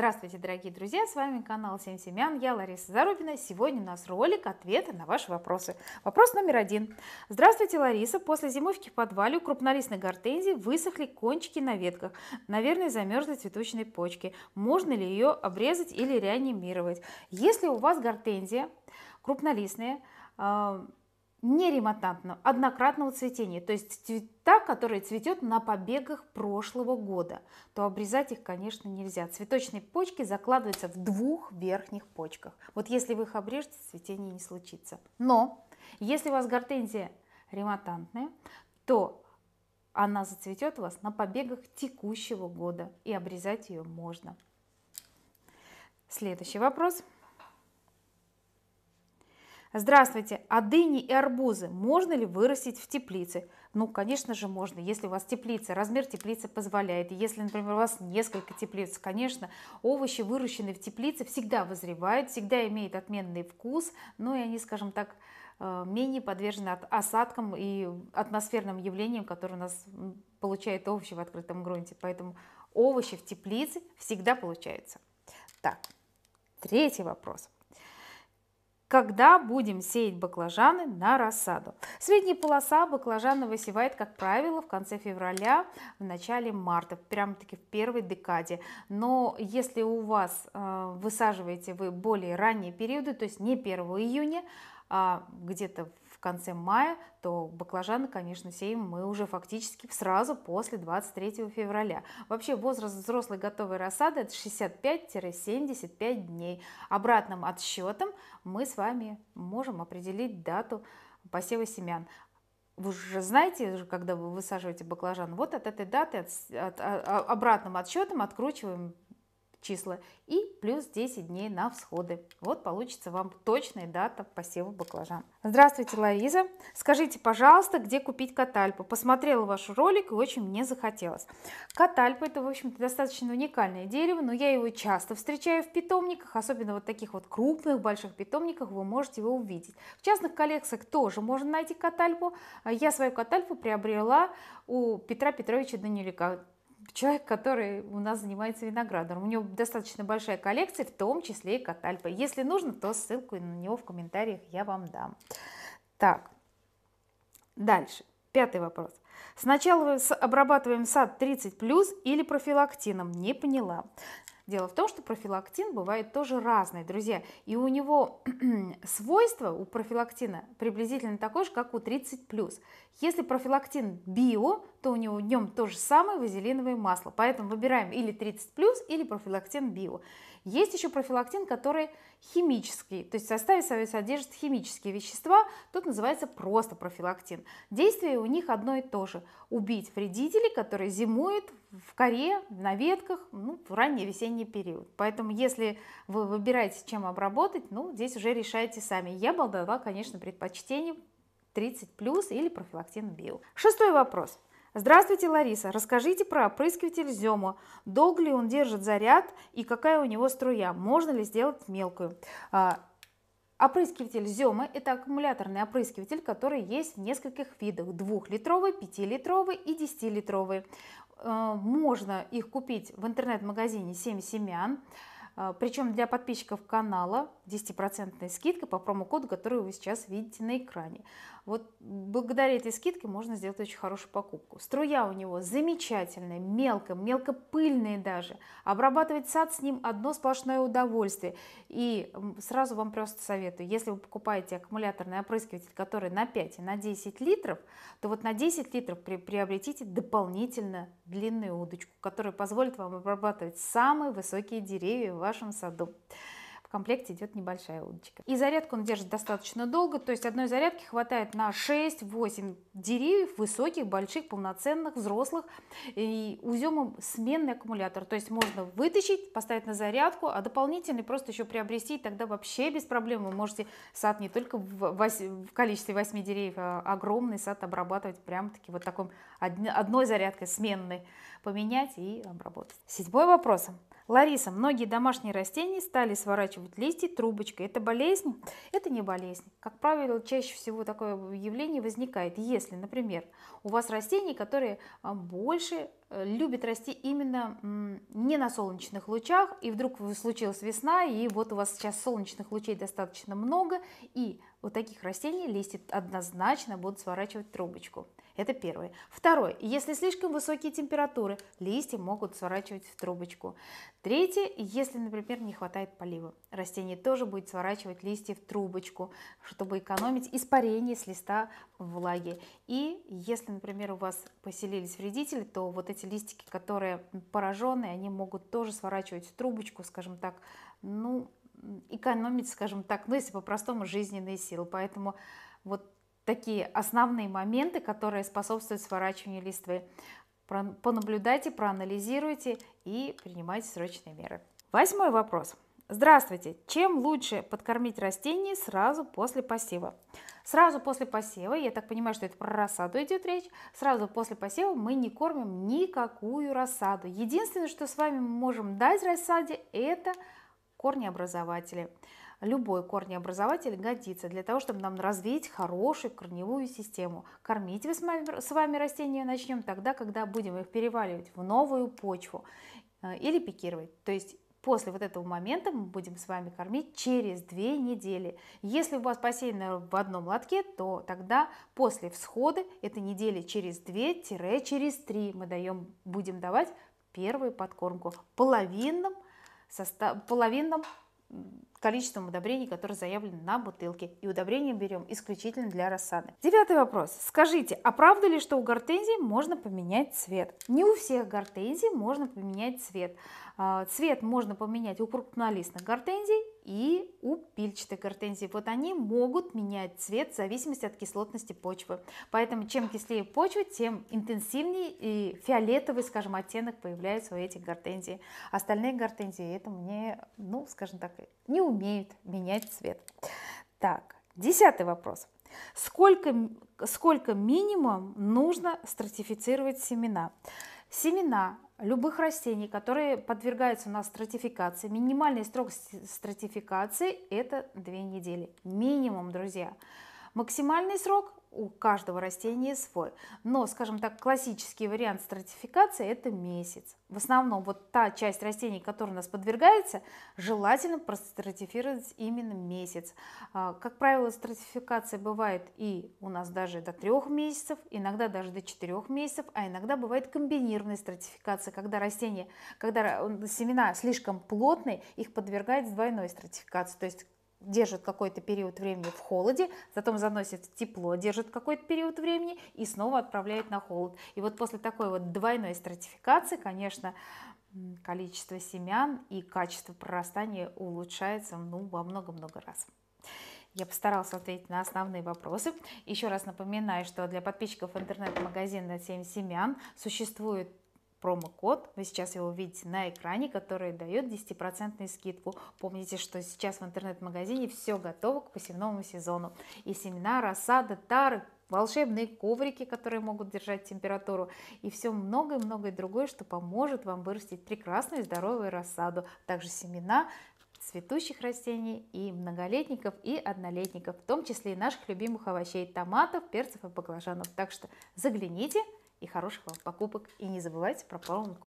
Здравствуйте, дорогие друзья, с вами канал Семь Семян, я Лариса Зарубина. Сегодня у нас ролик ответы на ваши вопросы. Вопрос номер один. Здравствуйте, Лариса. После зимовки в подвале у крупнолистной гортензии высохли кончики на ветках. Наверное, замерзли цветочные почки. Можно ли ее обрезать или реанимировать? Если у вас гортензия крупнолистная, а, неремонтантного, однократного цветения, то есть цвета, которые цветет на побегах прошлого года, то обрезать их, конечно, нельзя. Цветочные почки закладываются в двух верхних почках. Вот если вы их обрежете, цветение не случится. Но если у вас гортензия ремонтантная, то она зацветет у вас на побегах текущего года, и обрезать ее можно. Следующий вопрос – Здравствуйте, а дыни и арбузы можно ли вырастить в теплице? Ну, конечно же, можно, если у вас теплица, размер теплицы позволяет. Если, например, у вас несколько теплиц, конечно, овощи, выращенные в теплице, всегда вызревают, всегда имеют отменный вкус, но ну, и они, скажем так, э, менее подвержены осадкам и атмосферным явлениям, которые у нас получают овощи в открытом грунте. Поэтому овощи в теплице всегда получаются. Так, третий вопрос – когда будем сеять баклажаны на рассаду. Средняя полоса баклажана высевает, как правило, в конце февраля, в начале марта, прямо-таки в первой декаде. Но если у вас э, высаживаете вы более ранние периоды, то есть не 1 июня, а где-то в конце мая, то баклажаны, конечно, сеем мы уже фактически сразу после 23 февраля. Вообще возраст взрослой готовой рассады это 65-75 дней. Обратным отсчетом мы с вами можем определить дату посева семян вы же знаете, когда вы высаживаете баклажан, вот от этой даты, от, от, а, от, а, обратным отсчетом откручиваем числа и плюс 10 дней на всходы. Вот получится вам точная дата посева баклажан. Здравствуйте, Лавиза. Скажите, пожалуйста, где купить катальпу? Посмотрела ваш ролик и очень мне захотелось. Катальпа это, в общем-то, достаточно уникальное дерево, но я его часто встречаю в питомниках, особенно вот таких вот крупных, больших питомниках вы можете его увидеть. В частных коллекциях тоже можно найти катальпу. Я свою катальпу приобрела у Петра Петровича Данилика человек, который у нас занимается виноградом. У него достаточно большая коллекция, в том числе и Катальпа. Если нужно, то ссылку на него в комментариях я вам дам. Так, дальше. Пятый вопрос. Сначала обрабатываем сад 30+, плюс или профилактином? Не поняла. Дело в том, что профилактин бывает тоже разный, друзья. И у него свойства у профилактина приблизительно такое же, как у 30+. Если профилактин био, то у него в нем то же самое вазелиновое масло. Поэтому выбираем или 30+, или профилактин био. Есть еще профилактин, который химический, то есть в составе своем содержит химические вещества, тут называется просто профилактин. Действие у них одно и то же – убить вредителей, которые зимуют в коре, на ветках, ну, в ранний весенний период. Поэтому, если вы выбираете, чем обработать, ну, здесь уже решайте сами. Я бы дала, конечно, предпочтение 30+, плюс или профилактин био. Шестой вопрос. Здравствуйте, Лариса. Расскажите про опрыскиватель Зема. Долго ли он держит заряд и какая у него струя? Можно ли сделать мелкую? А, опрыскиватель Зема – это аккумуляторный опрыскиватель, который есть в нескольких видах двухлитровый, пятилитровый и десятилитровый. Э, можно их купить в интернет-магазине «Семь семян». А, Причем для подписчиков канала 10% скидка по промокоду, который вы сейчас видите на экране. Вот благодаря этой скидке можно сделать очень хорошую покупку. Струя у него замечательная, мелко, мелкопыльная даже. Обрабатывать сад с ним одно сплошное удовольствие. И сразу вам просто советую, если вы покупаете аккумуляторный опрыскиватель, который на 5 и на 10 литров, то вот на 10 литров при, приобретите дополнительно длинную удочку, которая позволит вам обрабатывать самые высокие деревья вашем саду. В комплекте идет небольшая удочка. И зарядку он держит достаточно долго, то есть одной зарядки хватает на 6-8 деревьев, высоких, больших, полноценных, взрослых. И у сменный аккумулятор, то есть можно вытащить, поставить на зарядку, а дополнительный просто еще приобрести, и тогда вообще без проблем вы можете сад не только в, 8, в количестве 8 деревьев, а огромный сад обрабатывать прямо таки вот такой одной зарядкой сменной, поменять и обработать. Седьмой вопрос. Лариса, многие домашние растения стали сворачивать листья трубочкой. Это болезнь? Это не болезнь. Как правило, чаще всего такое явление возникает, если, например, у вас растения, которые а, больше Э, любит расти именно не на солнечных лучах, и вдруг случилась весна, и вот у вас сейчас солнечных лучей достаточно много, и у таких растений листья однозначно будут сворачивать трубочку. Это первое. Второе. Если слишком высокие температуры, листья могут сворачивать в трубочку. Третье. Если, например, не хватает полива, растение тоже будет сворачивать листья в трубочку, чтобы экономить испарение с листа влаги. И если, например, у вас поселились вредители, то вот эти листики, которые пораженные, они могут тоже сворачивать в трубочку, скажем так, ну, экономить, скажем так, ну, если по-простому, жизненные силы. Поэтому вот такие основные моменты, которые способствуют сворачиванию листвы. Понаблюдайте, проанализируйте и принимайте срочные меры. Восьмой вопрос. Здравствуйте! Чем лучше подкормить растения сразу после посева? Сразу после посева, я так понимаю, что это про рассаду идет речь, сразу после посева мы не кормим никакую рассаду. Единственное, что с вами можем дать рассаде, это корнеобразователи. Любой корнеобразователь годится для того, чтобы нам развить хорошую корневую систему. Кормить мы с вами растения начнем тогда, когда будем их переваливать в новую почву э, или пикировать. То есть После вот этого момента мы будем с вами кормить через две недели. Если у вас посеяно в одном лотке, то тогда после всхода, это недели через 2-3 через три мы даем, будем давать первую подкормку половинным, состав, половинным количеством удобрений, которые заявлены на бутылке. И удобрения берем исключительно для рассады. Девятый вопрос. Скажите, а правда ли, что у гортензии можно поменять цвет? Не у всех гортензий можно поменять цвет. А, цвет можно поменять у крупнолистных гортензий и у пильчатых гортензий. Вот они могут менять цвет в зависимости от кислотности почвы. Поэтому чем кислее почва, тем интенсивнее и фиолетовый, скажем, оттенок появляется у этих гортензий. Остальные гортензии это мне, ну, скажем так, не умеют менять цвет. Так, десятый вопрос. Сколько, сколько минимум нужно стратифицировать семена? Семена любых растений, которые подвергаются у нас стратификации. Минимальный срок стратификации – это две недели. Минимум, друзья. Друзья. Максимальный срок у каждого растения свой. Но, скажем так, классический вариант стратификации – это месяц. В основном вот та часть растений, которая у нас подвергается, желательно простратифировать именно месяц. А, как правило, стратификация бывает и у нас даже до трех месяцев, иногда даже до четырех месяцев, а иногда бывает комбинированная стратификация, когда растения, когда семена слишком плотные, их подвергают двойной стратификации, то есть держит какой-то период времени в холоде, затем заносит в тепло, держит какой-то период времени и снова отправляет на холод. И вот после такой вот двойной стратификации, конечно, количество семян и качество прорастания улучшается ну, во много-много раз. Я постарался ответить на основные вопросы. Еще раз напоминаю, что для подписчиков интернет-магазина «7 семян» существует промокод, вы сейчас его увидите на экране, который дает 10% скидку. Помните, что сейчас в интернет-магазине все готово к посевному сезону. И семена, рассада, тары, волшебные коврики, которые могут держать температуру, и все многое-многое другое, что поможет вам вырастить прекрасную и здоровую рассаду. Также семена, цветущих растений и многолетников и однолетников, в том числе и наших любимых овощей, томатов, перцев и баклажанов. Так что загляните, и хороших вам покупок. И не забывайте про промокод.